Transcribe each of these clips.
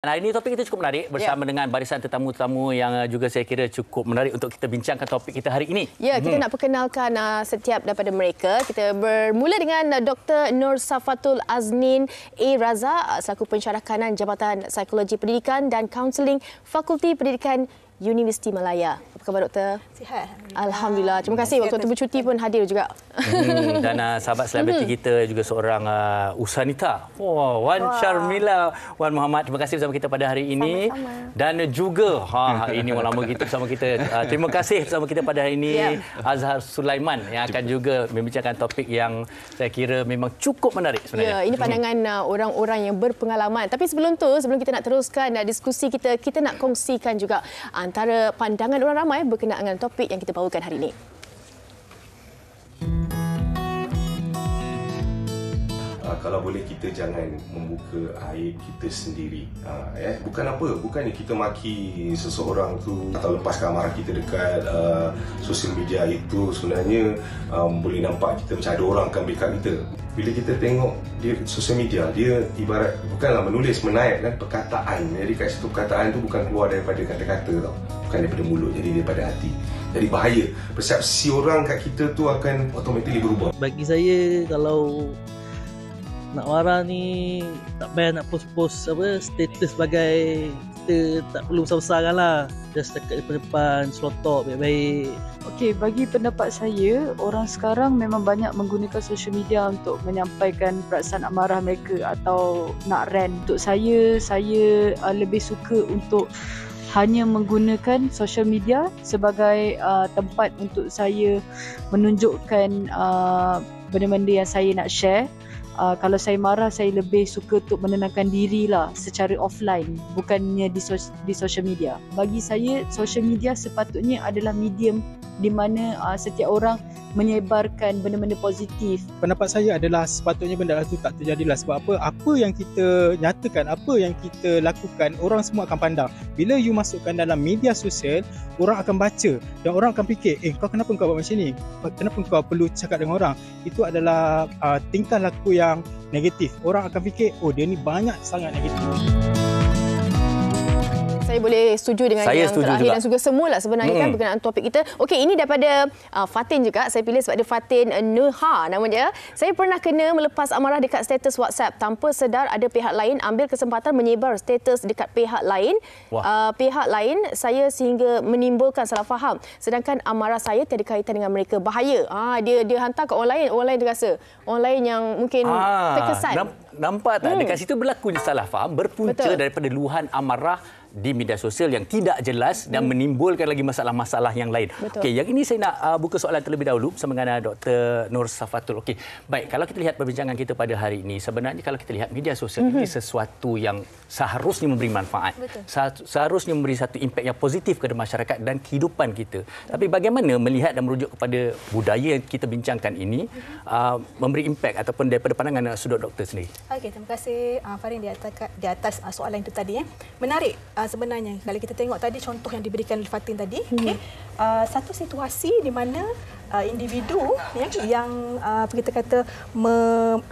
Nah ini topik kita cukup menarik bersama yeah. dengan barisan tetamu-tetamu yang eh, juga saya kira cukup menarik untuk kita bincangkan topik kita hari ini. Ya, yeah, kita hmm. nak perkenalkan uh, setiap daripada mereka. Kita bermula dengan uh, ah, Dr. Nur Safatul Aznin A. Raza ah, selaku pensyarah kanan Jabatan Psikologi Pendidikan dan Kaunseling Fakulti Pendidikan Universiti Malaya. Apa khabar doktor? Sihat. Alhamdulillah. Alhamdulillah. Terima kasih waktu waktu bercuti pun hadir juga. Hmm. Dan uh, sahabat selebriti hmm. kita juga seorang uh, Usanita. Wah, wow. Wan wow. Sharmila, Wan Muhammad. Terima kasih bersama kita pada hari ini. Sama-sama. Dan juga ha hari ini lama kita bersama kita. Uh, terima kasih bersama kita pada hari ini yeah. Azhar Sulaiman yang akan juga membincangkan topik yang saya kira memang cukup menarik sebenarnya. Ya, yeah, ini hmm. pandangan uh, orang-orang yang berpengalaman. Tapi sebelum tu, sebelum kita nak teruskan uh, diskusi kita, kita nak kongsikan juga antara pandangan orang ramai ramai berkenaan dengan topik yang kita bawakan hari ini. Ah, kalau boleh kita jangan membuka air kita sendiri ha, eh bukan apa bukan kita maki seseorang tu atau lepaskan marah kita dekat uh, ah, sosial media itu sebenarnya um, boleh nampak kita macam ada orang akan bekat kita bila kita tengok dia sosial media dia ibarat bukanlah menulis menaik perkataan jadi kat situ perkataan tu bukan keluar daripada kata-kata tau bukan daripada mulut jadi daripada hati jadi bahaya persepsi orang kat kita tu akan automatically berubah bagi saya kalau nak marah ni tak payah nak post-post apa status sebagai kita tak perlu besar-besarkan lah just dekat depan-depan slow baik-baik Okey, bagi pendapat saya, orang sekarang memang banyak menggunakan social media untuk menyampaikan perasaan amarah mereka atau nak rant. Untuk saya, saya uh, lebih suka untuk hanya menggunakan social media sebagai uh, tempat untuk saya menunjukkan uh, benda-benda yang saya nak share. Uh, kalau saya marah, saya lebih suka untuk menenangkan diri lah secara offline, bukannya di, sos- di social media. Bagi saya, social media sepatutnya adalah medium di mana uh, setiap orang menyebarkan benda-benda positif. Pendapat saya adalah sepatutnya benda itu tak terjadi lah. sebab apa? Apa yang kita nyatakan, apa yang kita lakukan, orang semua akan pandang. Bila you masukkan dalam media sosial, orang akan baca dan orang akan fikir, "Eh, kau kenapa kau buat macam ni? Kenapa kau perlu cakap dengan orang?" Itu adalah uh, tingkah laku yang negatif. Orang akan fikir, "Oh, dia ni banyak sangat negatif." saya boleh setuju dengan saya yang setuju terakhir juga. dan juga semula sebenarnya mm. kan berkenaan topik kita. Okey, ini daripada uh, Fatin juga. Saya pilih sebab dia Fatin uh, Neha nama dia. Saya pernah kena melepas amarah dekat status WhatsApp tanpa sedar ada pihak lain ambil kesempatan menyebar status dekat pihak lain. Uh, pihak lain saya sehingga menimbulkan salah faham. Sedangkan amarah saya tiada kaitan dengan mereka. Bahaya. Ah, dia dia hantar ke orang lain, orang lain terasa. Orang lain yang mungkin ah, terkesan. Nampak tak? Hmm. Dekat situ berlaku salah faham berpunca Betul. daripada luahan amarah di media sosial yang tidak jelas dan hmm. menimbulkan lagi masalah-masalah yang lain. Okey, yang ini saya nak uh, buka soalan terlebih dahulu sama dengan uh, Dr. Nur Safatul. Okey. Baik, kalau kita lihat perbincangan kita pada hari ini, sebenarnya kalau kita lihat media sosial hmm. ini sesuatu yang seharusnya memberi manfaat. Betul. Seharusnya memberi satu impak yang positif kepada masyarakat dan kehidupan kita. Betul. Tapi bagaimana melihat dan merujuk kepada budaya yang kita bincangkan ini hmm. uh, memberi impak ataupun daripada pandangan uh, sudut doktor sendiri. Okey, terima kasih uh, Farin di atas di atas uh, soalan itu tadi eh. Menarik. Uh, uh, sebenarnya kalau kita tengok tadi contoh yang diberikan Fatin tadi hmm. okay, uh, ah, satu situasi di mana uh, individu ya, yang uh, kita kata me,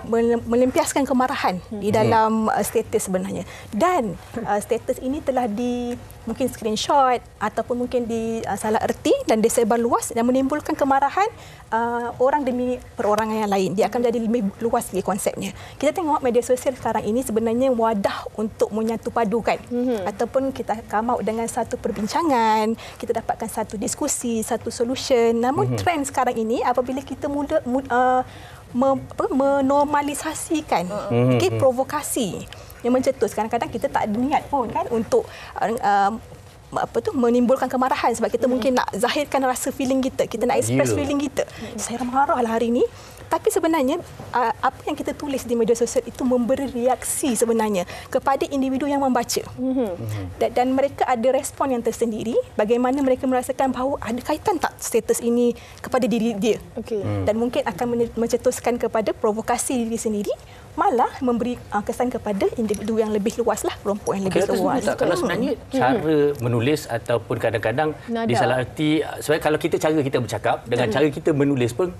me, melimpiaskan kemarahan hmm. di dalam uh, status sebenarnya dan uh, status ini telah di mungkin screenshot ataupun mungkin disalah uh, erti dan disebar luas dan menimbulkan kemarahan uh, orang demi perorangan yang lain dia akan jadi lebih luas lagi konsepnya kita tengok media sosial sekarang ini sebenarnya wadah untuk menyatu padukan hmm. ataupun kita come dengan satu perbincangan kita dapatkan satu diskusi satu solution namun hmm. trend sekarang ini apabila kita mula uh, mem, apa, menormalisasikan hmm. uh-huh. Hmm, hmm. okay, provokasi yang mencetus kadang-kadang kita tak niat pun kan untuk uh, um, apa tu menimbulkan kemarahan sebab kita mm. mungkin nak zahirkan rasa feeling kita kita nak ya. express yeah. feeling kita mm. saya marahlah hari ini tapi sebenarnya uh, apa yang kita tulis di media sosial itu memberi reaksi sebenarnya kepada individu yang membaca mhm. Mhm. dan, dan mereka ada respon yang tersendiri bagaimana mereka merasakan bahawa ada kaitan tak status ini kepada diri dia okay. Hmm. dan mungkin akan mencetuskan kepada provokasi diri sendiri malah memberi uh, kesan kepada individu yang lebih luas lah perempuan yang lebih kira luas. kalau sebenarnya hmm. cara menulis ataupun kadang-kadang Nada. disalah arti sebab kalau kita cara kita bercakap dengan hmm. cara kita menulis pun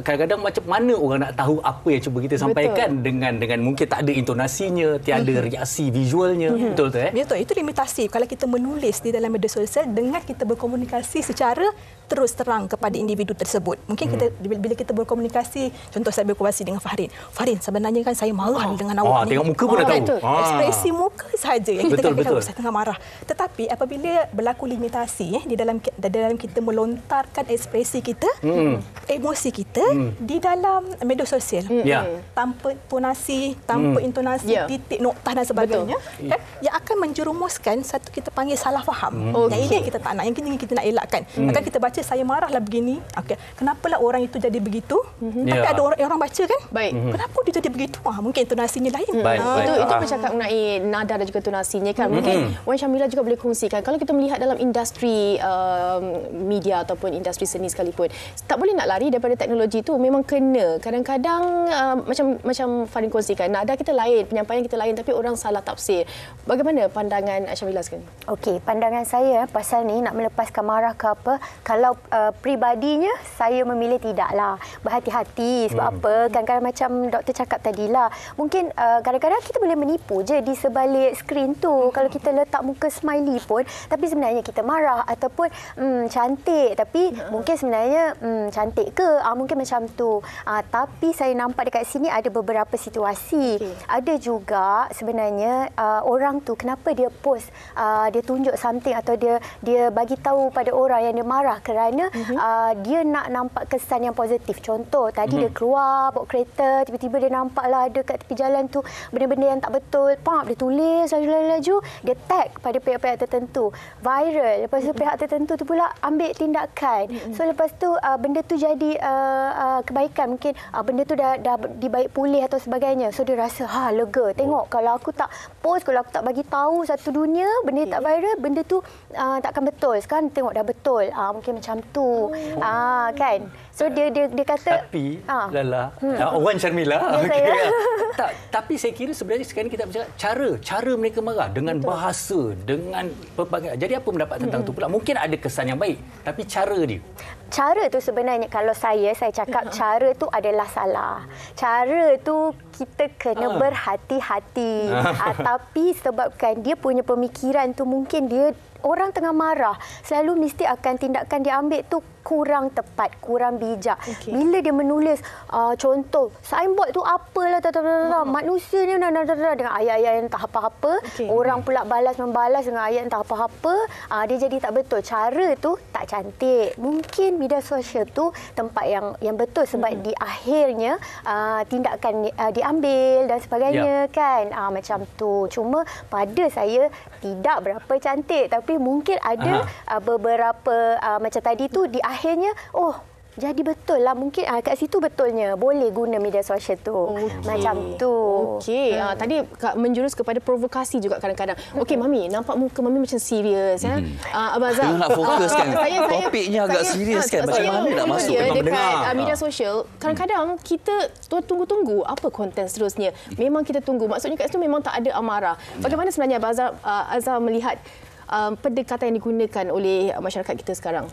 kadang-kadang macam mana orang nak tahu apa yang cuba kita sampaikan betul. dengan dengan mungkin tak ada intonasinya, tiada mm-hmm. reaksi visualnya. Mm-hmm. Betul tak? Eh? Ya, betul. Itu limitasi. Kalau kita menulis di dalam media sosial dengan kita berkomunikasi secara terus terang kepada individu tersebut. Mungkin kita hmm. bila kita berkomunikasi, contoh saya berkomunikasi dengan Farin. Farin, sebenarnya kan saya marah oh. dengan awak. Oh, tengok muka pun dah tahu. Ah. Ekspresi muka saja yang kita kata saya tengah marah. Tetapi apabila berlaku limitasi eh, di dalam di dalam kita melontarkan ekspresi kita, hmm. emosi kita, ya? di dalam media sosial. Hmm. Yeah. Hmm. Tanpa tonasi, tanpa hmm. intonasi, yeah. titik noktah dan sebagainya. Kan? Yang akan menjerumuskan satu kita panggil salah faham. Hmm. Yang ini kita tak nak, yang ini kita nak elakkan. Hmm. Maka kita baca, saya marahlah begini. Okay. Kenapalah orang itu jadi begitu? Hmm. Tapi yeah. ada orang, orang baca kan? Baik. Hmm. Kenapa dia jadi begitu? Ah, mungkin intonasinya lain. Hmm. Baik. Ah. Baik. Itu, itu ah. bercakap mengenai nada dan juga tonasinya kan? Hmm. Mungkin hmm. Wan Syamila juga boleh kongsikan. Kalau kita melihat dalam industri uh, media ataupun industri seni sekalipun, tak boleh nak lari daripada teknologi teknologi tu memang kena. Kadang-kadang uh, macam macam Farin kongsikan, nak ada kita lain, penyampaian kita lain tapi orang salah tafsir. Bagaimana pandangan Syamila sekarang? Okey, pandangan saya pasal ni nak melepaskan marah ke apa, kalau uh, pribadinya saya memilih tidaklah. Berhati-hati sebab hmm. apa, kadang-kadang macam doktor cakap tadilah, mungkin uh, kadang-kadang kita boleh menipu je di sebalik skrin tu. Hmm. Kalau kita letak muka smiley pun, tapi sebenarnya kita marah ataupun hmm, cantik tapi hmm. mungkin sebenarnya hmm, cantik ke? Ah, mungkin macam tu. Uh, tapi saya nampak dekat sini ada beberapa situasi. Okay. Ada juga sebenarnya uh, orang tu kenapa dia post uh, dia tunjuk something atau dia dia bagi tahu pada orang yang dia marah kerana mm-hmm. uh, dia nak nampak kesan yang positif. Contoh tadi mm-hmm. dia mhm. keluar bawa kereta tiba-tiba dia nampaklah ada kat tepi jalan tu benda-benda yang tak betul. Pak dia tulis laju-laju dia tag pada pihak-pihak tertentu. Viral. Lepas tu mm-hmm. pihak tertentu tu pula ambil tindakan. Mm-hmm. So lepas tu uh, benda tu jadi uh, uh, kebaikan mungkin uh, benda tu dah dah dibaik pulih atau sebagainya so dia rasa ha lega tengok oh. kalau aku tak post kalau aku tak bagi tahu satu dunia benda okay. tak viral benda tu uh, takkan betul sekarang tengok dah betul uh, mungkin macam tu oh. uh, kan So dia dia dia kata tapi ha. lala hmm. Ah, orang Sharmila yes, ya, okay. saya. tak tapi saya kira sebenarnya sekarang kita bercakap cara cara mereka marah dengan Betul. bahasa dengan pelbagai jadi apa pendapat tentang hmm. tu pula mungkin ada kesan yang baik tapi cara dia cara tu sebenarnya kalau saya saya cakap hmm. cara tu adalah salah cara tu kita kena ha. berhati-hati. Ha. Ha, tapi sebabkan dia punya pemikiran tu mungkin dia orang tengah marah, selalu mesti akan tindakan dia ambil tu kurang tepat, kurang bijak. Okay. Bila dia menulis uh, contoh, signboard tu apalah tata -tata, hmm. manusia ni nah, nah, nah, dengan ayat-ayat yang tak apa-apa, okay. orang hmm. pula balas membalas dengan ayat yang tak apa-apa, uh, dia jadi tak betul. Cara tu tak cantik. Mungkin media sosial tu tempat yang yang betul sebab hmm. di akhirnya uh, tindakan uh, di diambil dan sebagainya ya. kan ha, macam tu cuma pada saya tidak berapa cantik tapi mungkin ada Aha. Ah, beberapa uh, macam tadi tu di akhirnya oh jadi betul lah mungkin ah, kat situ betulnya boleh guna media sosial tu okay. macam tu. Okey. Ah, hmm. Ah, tadi Kak, menjurus kepada provokasi juga kadang-kadang. Okey mami, nampak muka mami macam serius eh? hmm. ya. Ah, Abang Zah. nak ah, fokus kan. Ah, saya, Topiknya saya, agak serius kan. Macam mana nak masuk memang dekat dengar. media sosial. Kadang-kadang kita tunggu-tunggu apa konten seterusnya. Memang kita tunggu. Maksudnya kat situ memang tak ada amarah. Bagaimana sebenarnya Abang Azam uh, Azhar melihat uh, pendekatan yang digunakan oleh masyarakat kita sekarang?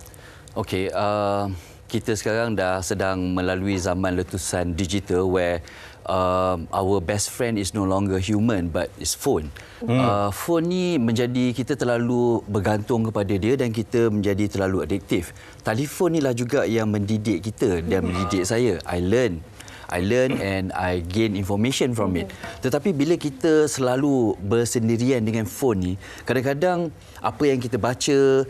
Okey, uh kita sekarang dah sedang melalui zaman letusan digital where uh, our best friend is no longer human but is phone. Hmm. Uh, phone ni menjadi kita terlalu bergantung kepada dia dan kita menjadi terlalu adiktif. Telefon ni lah juga yang mendidik kita dan mendidik hmm. saya. I learn I learn and I gain information from it. Tetapi bila kita selalu bersendirian dengan phone ni, kadang-kadang apa yang kita baca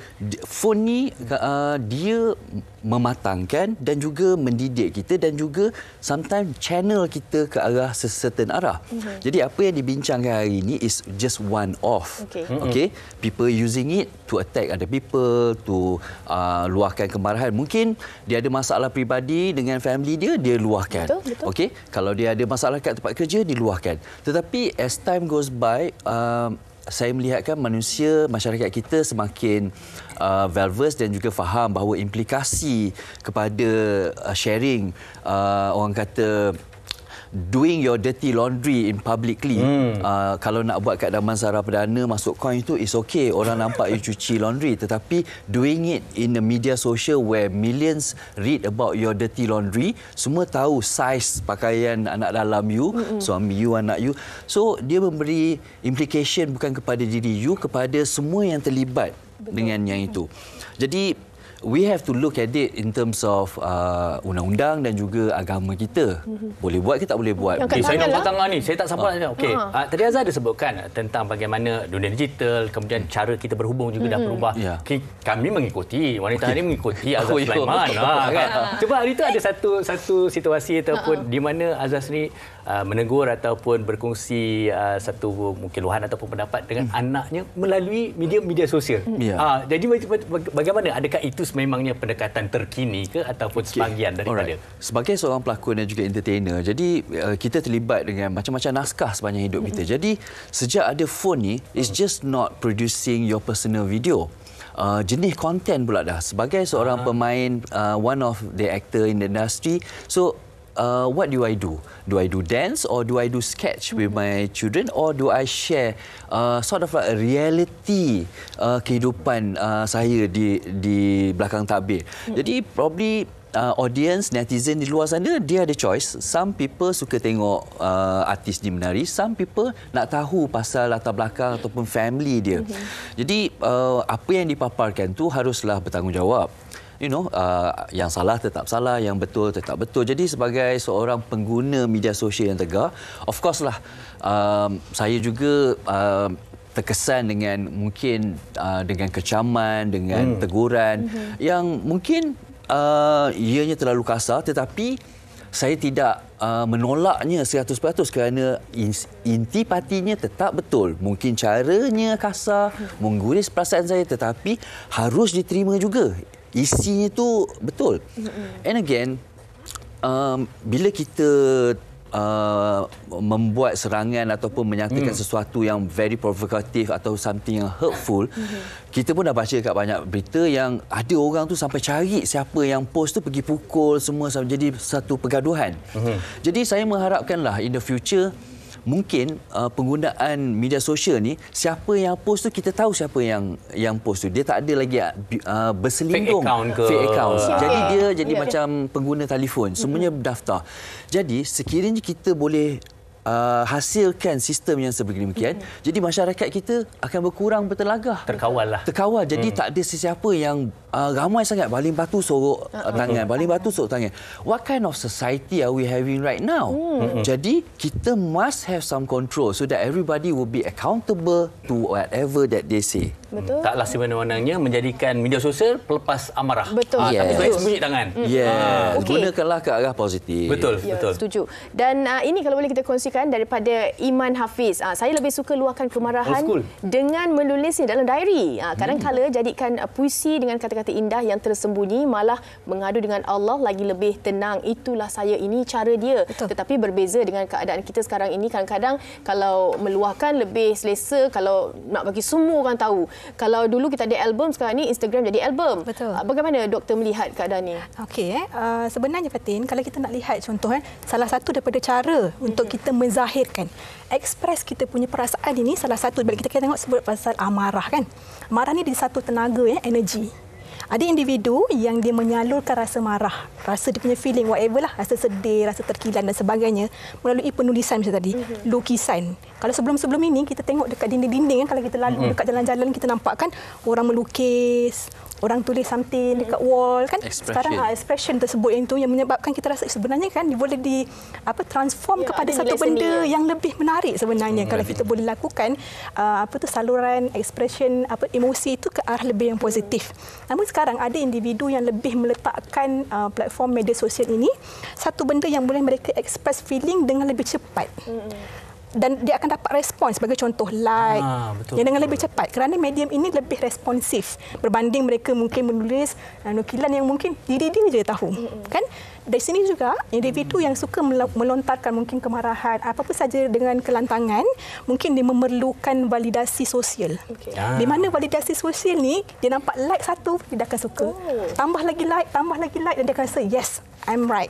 phone ni uh, dia mematangkan dan juga mendidik kita dan juga sometimes channel kita ke arah sesetengah arah. Mm-hmm. Jadi apa yang dibincangkan hari ini is just one off. Okay. Mm-hmm. okay, people using it to attack other people to uh, luahkan kemarahan. Mungkin dia ada masalah peribadi dengan family dia, dia luahkan. Betul. Okey, kalau dia ada masalah kat tempat kerja diluahkan. Tetapi as time goes by, uh, saya melihatkan manusia masyarakat kita semakin uh, valverse dan juga faham bahawa implikasi kepada uh, sharing uh, orang kata doing your dirty laundry in publicly hmm. uh, kalau nak buat kat Damansara Perdana masuk coin itu is okay orang nampak you cuci laundry tetapi doing it in the media social where millions read about your dirty laundry semua tahu size pakaian anak dalam you hmm. suami you anak you so dia memberi implication bukan kepada diri you kepada semua yang terlibat Betul. dengan yang itu jadi we have to look at it in terms of uh, undang-undang uh, dan juga agama kita. Mhm. Boleh buat ke tak boleh buat? Okay, saya nak lah. tangan ni. Saya tak sampai. Ah. saja. Oh. Okey. Uh, tadi Azhar ada sebutkan tentang bagaimana dunia digital, kemudian cara kita berhubung juga hmm dah berubah. Yeah. Kami mengikuti, wanita okay. hari mengikuti Azhar oh, ya. Sulaiman. Ha, kan? Cuba hari tu ada satu satu situasi ataupun uh-huh. di mana Azhar ni. Uh, menegur ataupun berkongsi uh, satu mungkin luahan ataupun pendapat dengan hmm. anaknya melalui media-media sosial. Hmm. Yeah. Ya. Uh, jadi bagaimana adakah itu sememangnya pendekatan terkini ke ataupun okay. sebahagian daripada Alright. sebagai seorang pelakon dan juga entertainer. Jadi uh, kita terlibat dengan macam-macam naskah sepanjang hidup kita. Hmm. Jadi sejak ada phone ni it's just not producing your personal video. Uh, jenis konten pula dah sebagai seorang uh-huh. pemain uh, one of the actor in the industry so uh, what do I do? Do I do dance or do I do sketch mm-hmm. with my children or do I share uh, sort of like a reality uh, kehidupan uh, saya di di belakang tabir. Mm-hmm. Jadi probably Uh, audience netizen di luar sana dia ada choice some people suka tengok uh, artis di menari some people nak tahu pasal latar belakang ataupun family dia mm-hmm. jadi uh, apa yang dipaparkan tu haruslah bertanggungjawab you know uh, yang salah tetap salah yang betul tetap betul jadi sebagai seorang pengguna media sosial yang tegar of course lah um, saya juga um, terkesan dengan mungkin uh, dengan kecaman dengan hmm. teguran mm-hmm. yang mungkin uh, ianya terlalu kasar tetapi saya tidak uh, menolaknya 100% kerana inti patinya tetap betul. Mungkin caranya kasar, hmm. mengguris perasaan saya tetapi harus diterima juga isinya tu betul. And again, um, bila kita uh, membuat serangan ataupun menyatakan mm. sesuatu yang very provocative atau something yang hurtful, mm-hmm. kita pun dah baca dekat banyak berita yang ada orang tu sampai cari siapa yang post tu pergi pukul semua sampai jadi satu pergaduhan. hmm Jadi saya mengharapkanlah in the future mungkin uh, penggunaan media sosial ni siapa yang post tu kita tahu siapa yang yang post tu dia tak ada lagi uh, uh berselindung fake account ke fake account ah. jadi dia ah. jadi yeah. macam pengguna telefon semuanya daftar jadi sekiranya kita boleh uh, hasilkan sistem yang sebegini-begian, mm-hmm. jadi masyarakat kita akan berkurang bertelagah. Terkawal lah. Terkawal. Jadi mm. tak ada sesiapa yang uh, ramai sangat baling batu sorok uh-huh. tangan, baling batu sorok tangan. What kind of society are we having right now? Mm-hmm. Jadi kita must have some control so that everybody will be accountable to whatever that they say. Betul. Hmm. Taklah si mana-mananya menjadikan media sosial pelepas amarah. Betul. Ha, yes. Tapi sembunyi tangan. Ya. Yes. Ah. Okay. Gunakanlah ke arah positif. Betul. Ya, betul. Setuju. Dan uh, ini kalau boleh kita kongsikan daripada Iman Hafiz. Uh, saya lebih suka luahkan kemarahan dengan menulisnya dalam diary. Uh, kadang-kala hmm. jadikan uh, puisi dengan kata-kata indah yang tersembunyi malah mengadu dengan Allah lagi lebih tenang. Itulah saya ini cara dia. Betul. Tetapi berbeza dengan keadaan kita sekarang ini kadang-kadang kalau meluahkan lebih selesa kalau nak bagi semua orang tahu kalau dulu kita ada album sekarang ni Instagram jadi album. Betul. Ah, bagaimana doktor melihat keadaan ni? Okey eh. Uh, sebenarnya Fatin kalau kita nak lihat contoh eh salah satu daripada cara mm-hmm. untuk mhm. kita menzahirkan ekspres kita punya perasaan ini salah satu bila kita tengok sebut pasal amarah kan. Marah ni di satu tenaga ya, eh, energi ada individu yang dia menyalurkan rasa marah, rasa dia punya feeling whatever lah, rasa sedih, rasa terkilan dan sebagainya melalui penulisan macam tadi, mm-hmm. lukisan. Kalau sebelum-sebelum ini kita tengok dekat dinding-dinding kan kalau kita lalu mm-hmm. dekat jalan-jalan kita nampak kan orang melukis, orang tulis something hmm. dekat wall kan expression. sekarang ah expression tersebut yang tu yang menyebabkan kita rasa sebenarnya kan dia boleh di apa transform yeah, kepada satu benda sendiri. yang lebih menarik sebenarnya hmm, kalau kita boleh lakukan uh, apa tu saluran expression apa emosi itu ke arah lebih yang positif hmm. namun sekarang ada individu yang lebih meletakkan uh, platform media sosial ini satu benda yang boleh mereka express feeling dengan lebih cepat hmm dan dia akan dapat respon sebagai contoh like ha, betul, yang dengan betul. lebih cepat kerana medium ini lebih responsif berbanding mereka mungkin menulis uh, nukilan yang mungkin diri dia je tahu mm-hmm. kan dari sini juga individu yang suka melontarkan mungkin kemarahan apa pun saja dengan kelantangan mungkin dia memerlukan validasi sosial okay. ha. Ah. di mana validasi sosial ni dia nampak like satu dia akan suka oh. tambah lagi like tambah lagi like dan dia akan rasa yes I'm right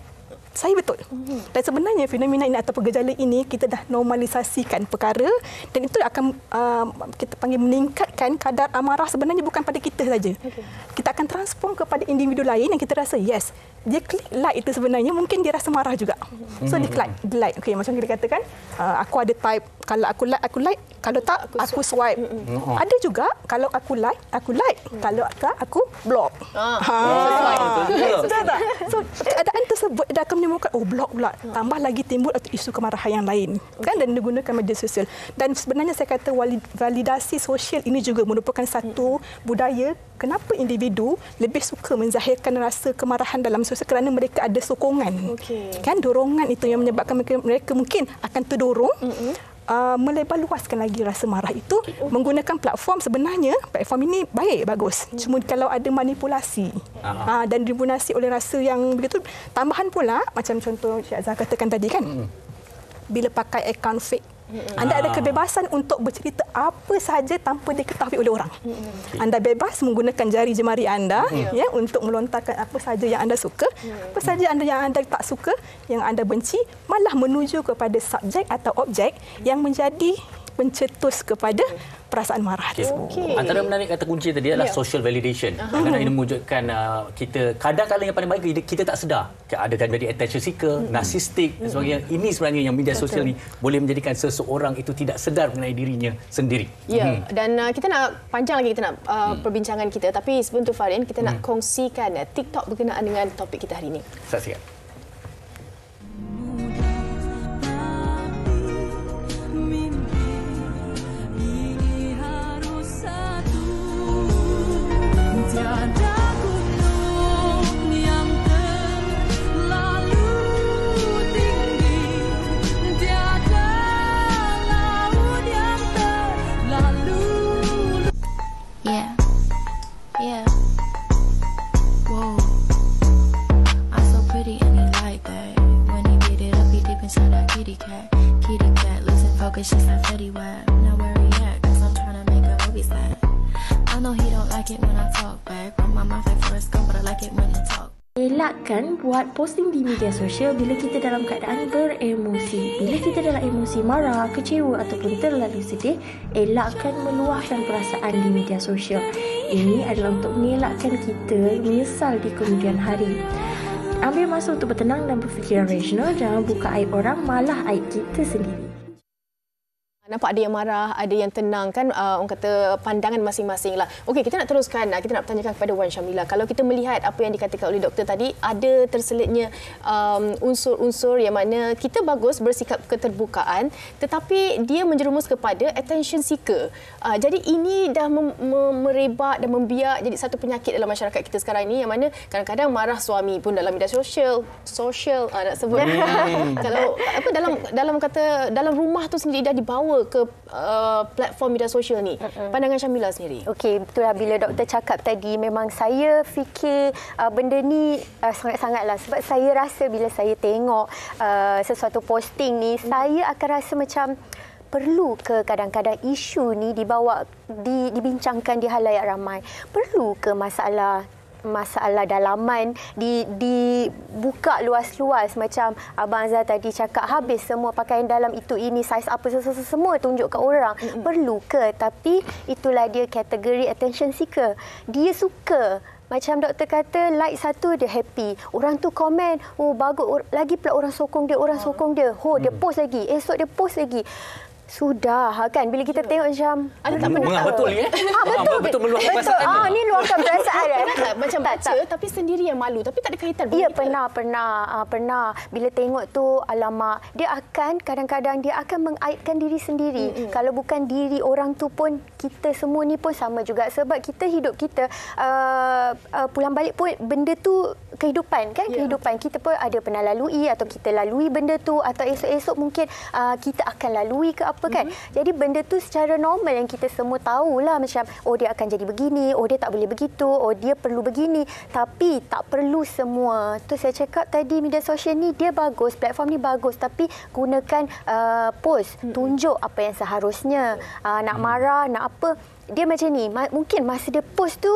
saya betul. Hmm. Dan sebenarnya fenomena ini atau gejala ini kita dah normalisasikan perkara dan itu akan uh, kita panggil meningkatkan kadar amarah sebenarnya bukan pada kita saja. Okay. Kita akan transform kepada individu lain yang kita rasa yes, dia klik like itu sebenarnya mungkin dia rasa marah juga. So dia klik hmm. like. Okey macam kita katakan uh, aku ada type kalau aku like aku like kalau tak aku swipe. Ada juga kalau aku like aku like kalau tak aku block. Ah. Ha. Ah, so keadaan tersebut dah kamu menimbulkan oh block pula tambah lagi timbul isu kemarahan yang lain. Kan dan digunakan media sosial. Dan sebenarnya saya kata validasi sosial ini juga merupakan satu budaya kenapa individu lebih suka menzahirkan rasa kemarahan dalam sosial sebab kerana mereka ada sokongan. Okay. Kan dorongan itu yang menyebabkan mereka, mereka mungkin akan terdorong. Uh, melebar luaskan lagi rasa marah itu okay. oh. menggunakan platform sebenarnya platform ini baik bagus hmm. cuma kalau ada manipulasi uh-huh. uh, dan dimunasi oleh rasa yang begitu tambahan pula macam contoh Syazah katakan tadi kan hmm. bila pakai account fake anda ada kebebasan untuk bercerita apa sahaja tanpa diketahui oleh orang. Anda bebas menggunakan jari jemari anda ya untuk melontarkan apa sahaja yang anda suka, apa sahaja anda yang anda tak suka, yang anda benci, malah menuju kepada subjek atau objek yang menjadi pencetus kepada perasaan marah okay. tersebut. Okay. Antara menarik kata kunci tadi adalah yeah. social validation. Kadang-kadang ini mewujudkan uh, kita kadang-kadang yang paling baik kita tak sedar ada kan jadi attention seeker, mm-hmm. narcissistic dan sebagainya. Ini sebenarnya yang media sosial ni boleh menjadikan seseorang itu tidak sedar mengenai dirinya sendiri. Ya. Yeah. Hmm. Dan uh, kita nak panjang lagi kita nak uh, hmm. perbincangan kita tapi sebelum tu Farin kita hmm. nak kongsikan uh, TikTok berkenaan dengan topik kita hari ini. Saksikan. Cause she's a fitty web, now where he at? Cause I'm tryna make a movie set. I know he don't like it when I talk back. But my mouth like first gun, but I like it when he talk. Elakkan buat posting di media sosial bila kita dalam keadaan beremosi. Bila kita dalam emosi marah, kecewa ataupun terlalu sedih, elakkan meluahkan perasaan di media sosial. Ini adalah untuk mengelakkan kita menyesal di kemudian hari. Ambil masa untuk bertenang dan berfikiran rasional, jangan buka aib orang, malah aib kita sendiri. Nampak ada yang marah, ada yang tenang kan uh, orang kata pandangan masing-masing lah. Okey, kita nak teruskan. Uh, kita nak tanyakan kepada Wan Syamila. Kalau kita melihat apa yang dikatakan oleh doktor tadi, ada terselitnya um, unsur-unsur yang mana kita bagus bersikap keterbukaan tetapi dia menjerumus kepada attention seeker. Uh, jadi ini dah mem- merebak dan membiak jadi satu penyakit dalam masyarakat kita sekarang ini yang mana kadang-kadang marah suami pun dalam media sosial, sosial uh, nak sebut. Hmm. Kalau apa dalam dalam kata dalam rumah tu sendiri dah dibawa ke uh, platform media sosial ni. Mm-hmm. Pandangan Syamila sendiri. Okey, betul lah bila doktor cakap tadi memang saya fikir uh, benda ni uh, sangat-sangatlah sebab saya rasa bila saya tengok uh, sesuatu posting ni mm. saya akan rasa macam perlu ke kadang-kadang isu ni dibawa di, dibincangkan di halayak ramai perlu ke masalah masalah dalaman di dibuka luas-luas macam abang Azza tadi cakap habis semua pakaian dalam itu ini saiz apa semua tunjuk ke orang mm-hmm. perlu ke tapi itulah dia kategori attention seeker dia suka macam doktor kata like satu dia happy orang tu komen oh bagus lagi pula orang sokong dia orang ah. sokong dia oh dia hmm. post lagi esok dia post lagi sudah ha, kan bila kita tengok macam ada tak betul ya. betul. betul meluahkan perasaan. Ah ni luar biasa ada. macam tak, baca tapi sendiri yang malu tapi tak ada kaitan Ya pernah pernah ah, pernah bila tengok tu alamak dia akan kadang-kadang dia akan mengaitkan diri sendiri. Kalau bukan diri orang tu pun kita semua ni pun sama juga sebab kita hidup kita ah, pulang balik pun benda tu kehidupan kan ya. kehidupan kita pun ada pernah lalui atau kita lalui benda tu atau esok-esok mungkin kita akan lalui ke apa apa kan. Mm-hmm. Jadi benda tu secara normal yang kita semua tahulah macam oh dia akan jadi begini, oh dia tak boleh begitu, oh dia perlu begini. Tapi tak perlu semua. Tu saya cakap tadi media sosial ni dia bagus, platform ni bagus tapi gunakan uh, post, mm-hmm. tunjuk apa yang seharusnya. Uh, nak marah, mm-hmm. nak apa. Dia macam ni, mungkin masa dia post tu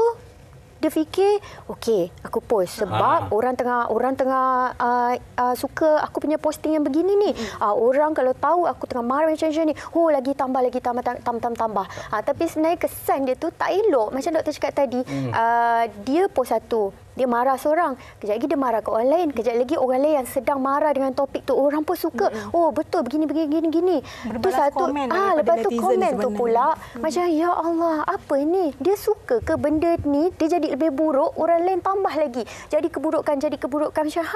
dia fikir okey aku post sebab ha. orang tengah orang tengah uh, uh, suka aku punya posting yang begini ni hmm. uh, orang kalau tahu aku tengah marah macam macam ni oh lagi tambah lagi tambah tambah tam tambah ha. uh, tapi sebenarnya kesan dia tu tak elok macam doktor cakap tadi hmm. uh, dia post satu dia marah seorang, kejap lagi dia marah ke orang lain, kejap lagi orang lain yang sedang marah dengan topik tu orang pun suka. Hmm. Oh, betul begini begini begini gini. Tu satu ah lepas tu komen sebenarnya. tu pula hmm. macam ya Allah, apa ni? Dia suka ke benda ni dia jadi lebih buruk, orang lain tambah lagi. Jadi keburukan jadi keburukan. Syah,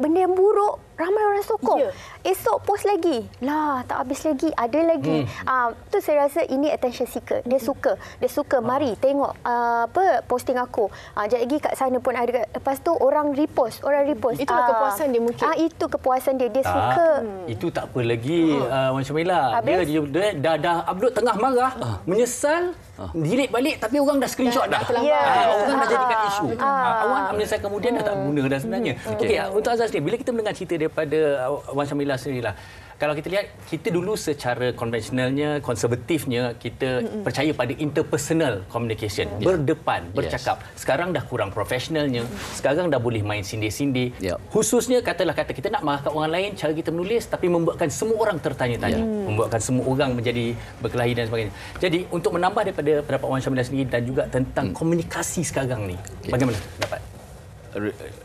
benda yang buruk ramai orang sokong. Yeah. Esok post lagi. Lah, tak habis lagi. Ada lagi. Hmm. Uh, tu saya rasa ini attention seeker. Dia hmm. suka. Dia suka. Ah. Mari ah. tengok uh, apa posting aku. Uh, ah, sekejap lagi kat sana pun ada. Lepas tu orang repost. Orang hmm. repost. Itu uh, kepuasan dia mungkin. Uh, itu kepuasan dia. Dia tak. suka. Hmm. Itu tak apa lagi. Uh, macam Mila. Dia, dia, dah, dah upload tengah marah. Uh. Menyesal. Dilip balik tapi orang dah screenshot dah. dah. Yeah. Uh, orang dah jadikan isu. Uh. Ah. Ah, awak nak menyelesaikan kemudian hmm. dah tak guna dah sebenarnya. Hmm. Okey, okay, hmm. untuk Azaz ni, bila kita mendengar cerita daripada ah, Wan Syamilah sendiri lah, kalau kita lihat kita dulu secara konvensionalnya konservatifnya kita Mm-mm. percaya pada interpersonal communication yeah. berdepan bercakap yes. sekarang dah kurang profesionalnya sekarang dah boleh main sindir-sindir yep. khususnya katalah kata kita nak marah orang lain cara kita menulis tapi membuatkan semua orang tertanya-tanya yeah. Mm. membuatkan semua orang menjadi berkelahi dan sebagainya jadi untuk menambah daripada pendapat Wan Syamila sendiri dan juga tentang mm. komunikasi sekarang ni okay. bagaimana dapat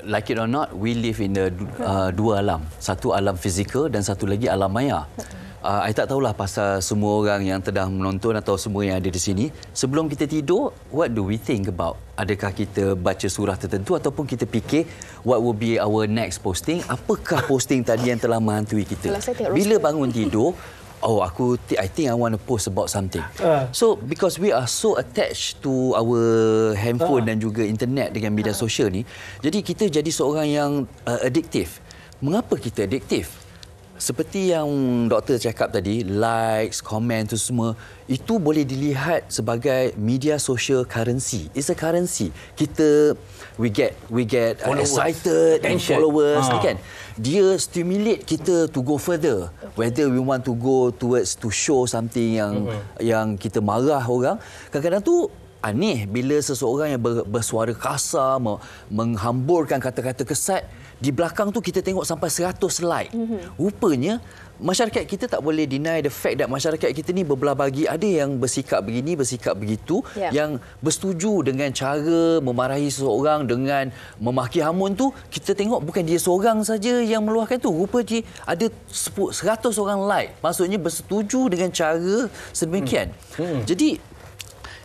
like it or not, we live in the uh, dua alam. Satu alam fizikal dan satu lagi alam maya. Uh, I tak tahulah pasal semua orang yang sedang menonton atau semua yang ada di sini. Sebelum kita tidur, what do we think about? Adakah kita baca surah tertentu ataupun kita fikir what will be our next posting? Apakah posting tadi yang telah menghantui kita? Bila bangun tidur, oh aku I think I want to post about something. Uh. So because we are so attached to our handphone uh. dan juga internet dengan media uh. sosial ni, jadi kita jadi seorang yang uh, addictive. Mengapa kita addiktif? seperti yang doktor cakap tadi, likes, komen tu semua, itu boleh dilihat sebagai media sosial currency. It's a currency. Kita we get we get followers. excited and followers ha. kan. Dia stimulate kita to go further. Whether we want to go towards to show something yang mm-hmm. yang kita marah orang, kadang-kadang tu aneh bila seseorang yang bersuara kasar menghamburkan kata-kata kesat di belakang tu kita tengok sampai 100 like. Mm-hmm. Rupanya masyarakat kita tak boleh deny the fact that masyarakat kita ni berbelah bagi. Ada yang bersikap begini, bersikap begitu yeah. yang bersetuju dengan cara memarahi seseorang dengan memaki hamun tu. Kita tengok bukan dia seorang saja yang meluahkan tu. Rupanya ada 100 orang like. Maksudnya bersetuju dengan cara hmm. sedemikian. Mm-hmm. Jadi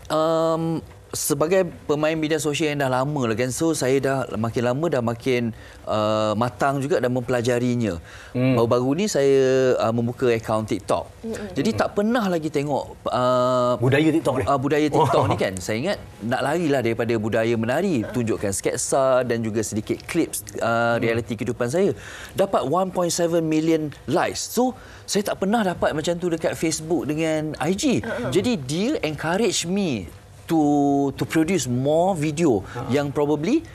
um, sebagai pemain media sosial yang dah lama lah kan. So saya dah makin lama dah makin uh, matang juga dan mempelajarinya. Hmm. Baru-baru ni saya uh, membuka akaun TikTok. Hmm. Jadi tak pernah lagi tengok uh, budaya TikTok ni. Uh, budaya TikTok oh. ni kan. Saya ingat nak larilah daripada budaya menari, hmm. tunjukkan sketsa dan juga sedikit clips uh, hmm. realiti hmm. kehidupan saya. Dapat 1.7 million likes. So saya tak pernah dapat macam tu dekat Facebook dengan IG. Hmm. Jadi dia encourage me to to produce more video uh-huh. yang probably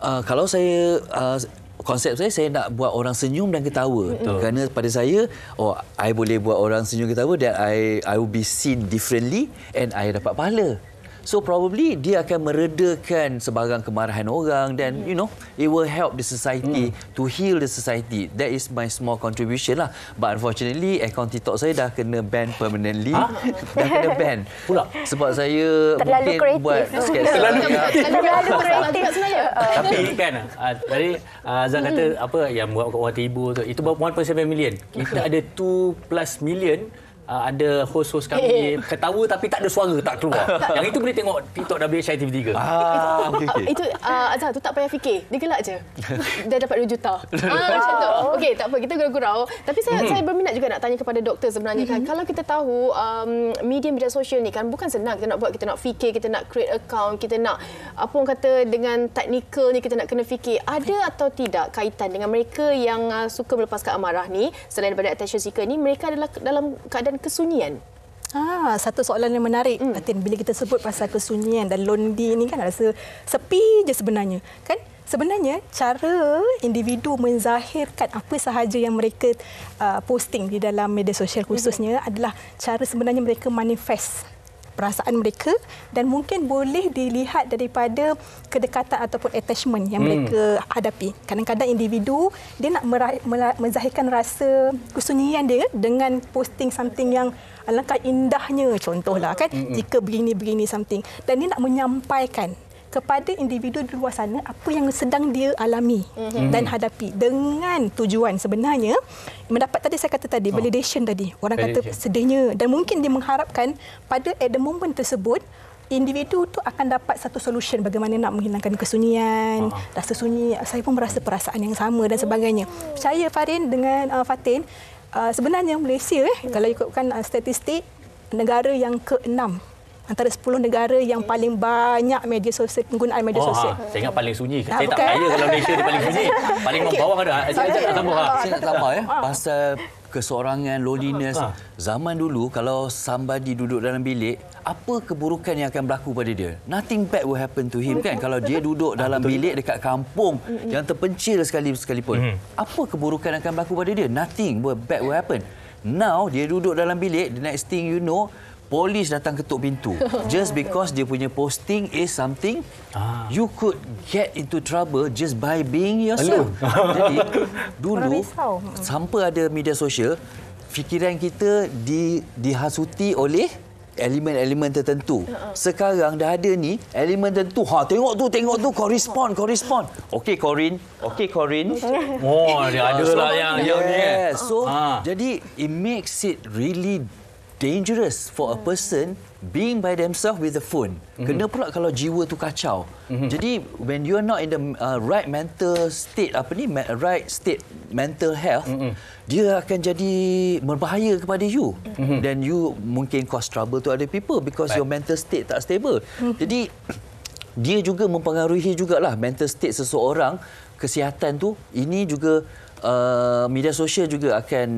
uh, kalau saya uh, konsep saya saya nak buat orang senyum dan ketawa Betul. kerana pada saya oh i boleh buat orang senyum ketawa dan i i will be seen differently and i dapat pahala So probably dia akan meredakan sebarang kemarahan orang dan hmm. you know it will help the society mm. to heal the society. That is my small contribution lah. But unfortunately account TikTok saya dah kena ban permanently. Ha? dah kena ban. Pula sebab saya terlalu mungkin kreatif. buat sketsa. Terlalu, terlalu, terlalu, kreatif Tapi kan uh. tadi lah. ah, ah, Azan kata hmm. apa yang buat orang tibu tu itu 1.7 million. Kita hmm. ada 2 plus million uh, ada host-host kami eh, eh. ketawa tapi tak ada suara tak keluar. Yang itu boleh tengok TikTok WHI TV3. Ah, okay, ah, okay. itu uh, Azhar tu tak payah fikir. Dia gelak je. Dia dapat 2 juta. ah, macam Okey, tak apa. Kita gurau-gurau. Tapi saya hmm. saya berminat juga nak tanya kepada doktor sebenarnya. Kan. Hmm. Kan, kalau kita tahu um, media media sosial ni kan bukan senang kita nak buat, kita nak fikir, kita nak create account, kita nak apa orang kata dengan teknikal ni kita nak kena fikir ada atau tidak kaitan dengan mereka yang uh, suka melepaskan amarah ni selain daripada attention seeker ni mereka adalah dalam keadaan kesunyian? Ah, satu soalan yang menarik. Hmm. Atin, bila kita sebut pasal kesunyian dan londi ini kan rasa sepi je sebenarnya. Kan? Sebenarnya cara individu menzahirkan apa sahaja yang mereka uh, posting di dalam media sosial khususnya adalah cara sebenarnya mereka manifest perasaan mereka dan mungkin boleh dilihat daripada kedekatan ataupun attachment yang hmm. mereka hadapi. Kadang-kadang individu dia nak merah, menzahirkan rasa kesunyian dia dengan posting something yang alangkah indahnya contohlah kan hmm. jika begini begini something dan dia nak menyampaikan kepada individu di luar sana apa yang sedang dia alami mm-hmm. dan hadapi dengan tujuan sebenarnya mendapat tadi saya kata tadi oh. validation tadi orang validation. kata sedihnya dan mungkin dia mengharapkan pada at the moment tersebut individu tu akan dapat satu solution bagaimana nak menghilangkan kesunyian oh. rasa sunyi saya pun merasa perasaan yang sama dan sebagainya saya Farin dengan uh, Fatin uh, sebenarnya Malaysia eh, mm. kalau ikutkan uh, statistik negara yang keenam antara 10 negara yang paling banyak media sosial penggunaan media oh, ha. sosial. Oh, saya ingat paling sunyi. Ha, saya bukan. tak kaya kalau Malaysia dia paling sunyi. Paling okay. bawah ada. Saya tak nak tambah. Saya nak tambah ya. Pasal keseorangan, loneliness. Ah. Zaman dulu kalau somebody duduk dalam bilik, apa keburukan yang akan berlaku pada dia? Nothing bad will happen to him kan? Kalau dia duduk dalam bilik dekat kampung yang terpencil sekali sekalipun. Mm-hmm. Apa keburukan yang akan berlaku pada dia? Nothing bad will happen. Now dia duduk dalam bilik, the next thing you know, polis datang ketuk pintu just because dia punya posting is something ah. you could get into trouble just by being yourself. Jadi dulu hmm. sampai ada media sosial fikiran kita di dihasuti oleh elemen-elemen tertentu. Uh-uh. Sekarang dah ada ni elemen tertentu. Ha tengok tu tengok tu correspond, correspond. kau Okey Corin. Okey Corin. Oh dia ada lah yang yang ni. Eh. So ah. jadi it makes it really dangerous for a hmm. person being by themselves with the phone. Mm-hmm. Kena pula kalau jiwa tu kacau. Mm-hmm. Jadi when you are not in the uh, right mental state apa ni right state mental health, mm-hmm. dia akan jadi berbahaya kepada you. Mm-hmm. Then you mungkin cause trouble to other people because right. your mental state tak stable. Mm-hmm. Jadi dia juga mempengaruhi jugalah mental state seseorang, kesihatan tu ini juga uh, media sosial juga akan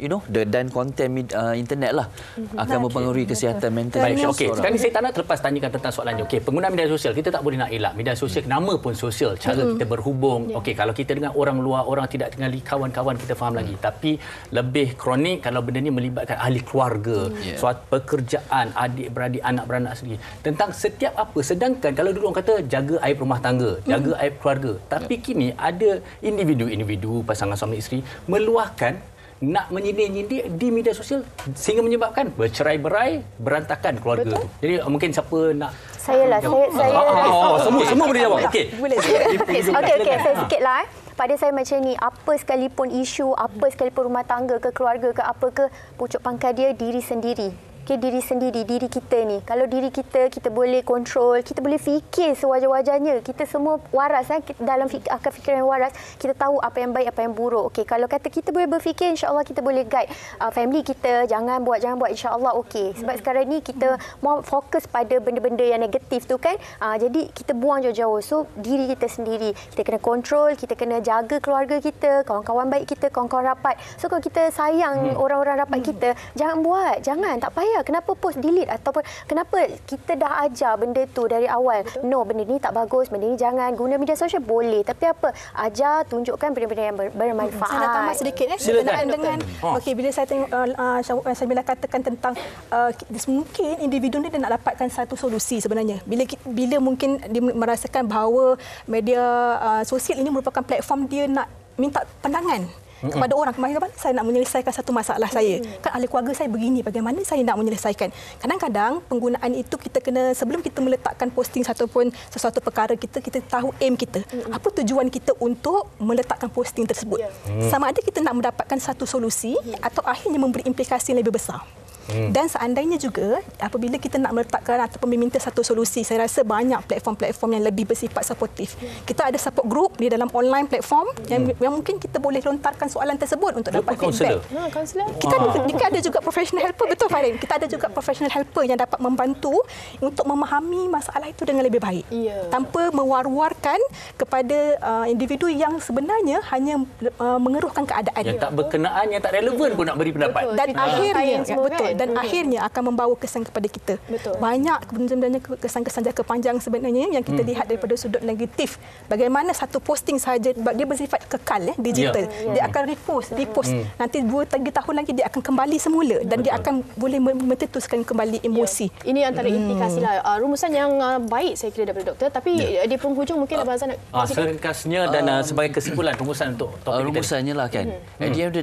you know the dan konten uh, internet lah hmm akan mempengaruhi kesihatan mental baik okey sekarang saya tak nak terlepas tanyakan tentang soalan ni okey pengguna media sosial kita tak boleh nak elak media sosial mm. nama pun sosial cara hmm kita berhubung yeah. okey kalau kita dengan orang luar orang tidak dengan kawan-kawan kita faham mm. lagi hmm. tapi lebih kronik kalau benda ni melibatkan ahli keluarga mm. suatu pekerjaan adik beradik anak beranak sendiri tentang setiap apa sedangkan kalau dulu orang kata jaga air rumah tangga jaga mm. aib keluarga tapi yeah. kini ada individu-individu pasangan pasangan suami isteri meluahkan nak menyindir-nyindir di media sosial sehingga menyebabkan bercerai-berai berantakan keluarga Betul? tu. Jadi mungkin siapa nak Saya lah. Saya saya. Oh, oh, oh, oh, semua semua boleh jawab. Okey. Boleh. Okey okey saya ha. sikitlah eh. Pada saya macam ni, apa sekalipun isu, apa sekalipun rumah tangga ke keluarga ke apa ke, pucuk pangkal dia diri sendiri okay, diri sendiri, diri kita ni. Kalau diri kita, kita boleh kontrol, kita boleh fikir sewajar-wajarnya. Kita semua waras kan, dalam fikir, akal fikiran yang waras, kita tahu apa yang baik, apa yang buruk. Okay, kalau kata kita boleh berfikir, insyaAllah kita boleh guide uh, family kita, jangan buat, jangan buat, insyaAllah okey. Sebab hmm. sekarang ni kita hmm. mau fokus pada benda-benda yang negatif tu kan, uh, jadi kita buang jauh-jauh. So, diri kita sendiri, kita kena kontrol, kita kena jaga keluarga kita, kawan-kawan baik kita, kawan-kawan rapat. So, kalau kita sayang hmm. orang-orang rapat hmm. kita, jangan buat, jangan, tak payah kenapa post delete ataupun kenapa kita dah ajar benda tu dari awal Betul. no benda ni tak bagus benda ni jangan guna media sosial boleh tapi apa ajar tunjukkan benda-benda yang bermanfaat saya nak tambah sedikit eh berkenaan dengan ha. okey bila saya tengok uh, uh, saya bila katakan tentang uh, mungkin individu ni dia nak dapatkan satu solusi sebenarnya bila bila mungkin dia merasakan bahawa media uh, sosial ini merupakan platform dia nak minta pandangan kepada orang kemarin saya nak menyelesaikan satu masalah mm. saya kan ahli keluarga saya begini bagaimana saya nak menyelesaikan kadang-kadang penggunaan itu kita kena sebelum kita meletakkan posting satu pun sesuatu perkara kita kita tahu aim kita apa tujuan kita untuk meletakkan posting tersebut ya. sama ada kita nak mendapatkan satu solusi ya. atau akhirnya memberi implikasi yang lebih besar Hmm. Dan seandainya juga apabila kita nak meletakkan atau meminta satu solusi, saya rasa banyak platform-platform yang lebih bersifat suportif. Kita ada support group di dalam online platform yang, hmm. yang mungkin kita boleh lontarkan soalan tersebut untuk dapat feedback. Ah, Counselor. Kita ada, ah. kita ada juga professional helper betul Farid. Kita ada juga professional helper yang dapat membantu untuk memahami masalah itu dengan lebih baik. Yeah. Tanpa mewar-warkan kepada uh, individu yang sebenarnya hanya uh, mengeruhkan keadaan. Yang tak ya. berkenaan yang tak relevan pun nak beri pendapat. Dan akhirnya betul dan Betul. akhirnya akan membawa kesan kepada kita. Betul. Banyak sebenarnya kesan-kesan jangka panjang sebenarnya yang kita hmm. lihat daripada sudut negatif. Bagaimana satu posting sahaja dia bersifat kekal eh, digital. Yeah. Dia akan repost, repost. Hmm. Nanti 2 3 tahun lagi dia akan kembali semula dan Betul. dia akan boleh memetuskan kembali ya. emosi. Yeah. Ini antara indikasi hmm. lah. Ah, rumusan yang ah, baik saya kira daripada doktor tapi yeah. di penghujung mungkin uh, ah, Abang nak uh, seringkasnya dan uh, sebagai kesimpulan rumusan untuk topik uh, rumusannya lah kan. Hmm. At the end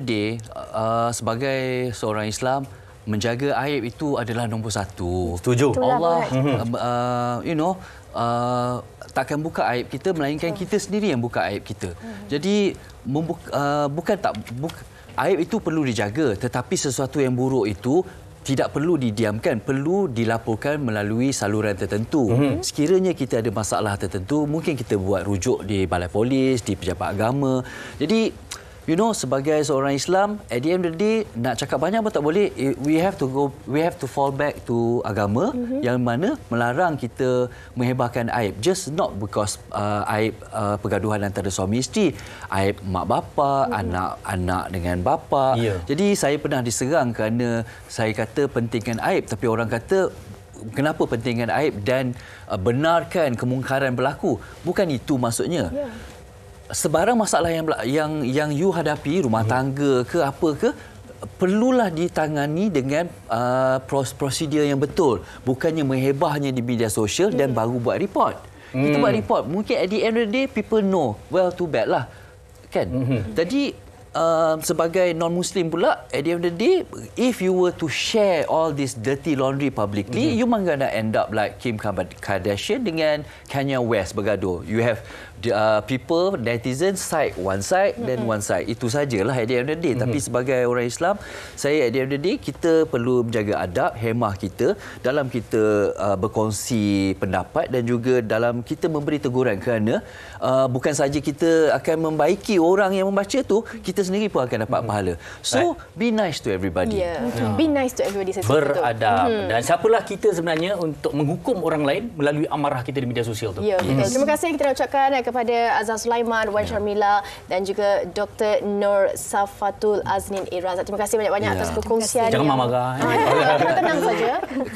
uh, sebagai seorang Islam menjaga aib itu adalah nombor satu. Setuju. Allah uh, you know uh, takkan buka aib kita melainkan Betul. kita sendiri yang buka aib kita. Hmm. Jadi membuka, uh, bukan tak buka, aib itu perlu dijaga tetapi sesuatu yang buruk itu tidak perlu didiamkan perlu dilaporkan melalui saluran tertentu mm-hmm. sekiranya kita ada masalah tertentu mungkin kita buat rujuk di balai polis di pejabat agama jadi you know sebagai seorang Islam at the end of the day nak cakap banyak pun tak boleh eh, we have to go we have to fall back to agama mm-hmm. yang mana melarang kita menghebahkan aib just not because uh, aib uh, pergaduhan antara suami isteri aib mak bapa mm-hmm. anak anak dengan bapa yeah. jadi saya pernah diserang kerana saya kata pentingkan aib tapi orang kata kenapa pentingkan aib dan uh, benarkan kemungkaran berlaku bukan itu maksudnya yeah sebarang masalah yang yang yang you hadapi rumah hmm. tangga ke apa ke perlulah ditangani dengan uh, prosedur yang betul bukannya menghebahnya di media sosial hmm. dan baru buat report hmm. kita buat hmm. report mungkin at the end of the day people know well too bad lah kan hmm. jadi uh, sebagai non muslim pula at the end of the day if you were to share all this dirty laundry publicly hmm. you might gonna end up like Kim Kardashian dengan Kanye West bergaduh you have uh, people netizen side one side mm-hmm. then one side itu sajalah idea the end of the day mm-hmm. tapi sebagai orang Islam saya idea the end of the day kita perlu menjaga adab hemah kita dalam kita uh, berkongsi pendapat dan juga dalam kita memberi teguran kerana uh, bukan saja kita akan membaiki orang yang membaca tu kita sendiri pun akan dapat mm-hmm. pahala so right. be nice to everybody yeah. mm be nice to everybody saya beradab hmm dan siapalah kita sebenarnya untuk menghukum orang lain melalui amarah kita di media sosial tu yeah, ya, yes. terima kasih kita nak ucapkan kepada Azhar Sulaiman, Wan ya. Sharmila dan juga Dr. Nur Safatul Aznin Iraz. Terima kasih banyak-banyak ya. atas perkongsian. Jangan marah-marah. Ya. Ya. Tenang saja.